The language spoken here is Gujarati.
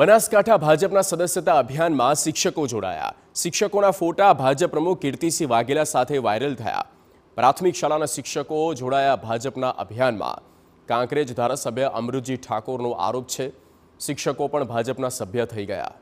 બનાસકાંઠા ભાજપના સદસ્યતા અભિયાનમાં શિક્ષકો જોડાયા શિક્ષકોના ફોટા ભાજપ પ્રમુખ કીર્તિસિંહ વાઘેલા સાથે વાયરલ થયા પ્રાથમિક શાળાના શિક્ષકો જોડાયા ભાજપના અભિયાનમાં કાંકરેજ ધારાસભ્ય અમૃતજી ઠાકોરનો આરોપ છે શિક્ષકો પણ ભાજપના સભ્ય થઈ ગયા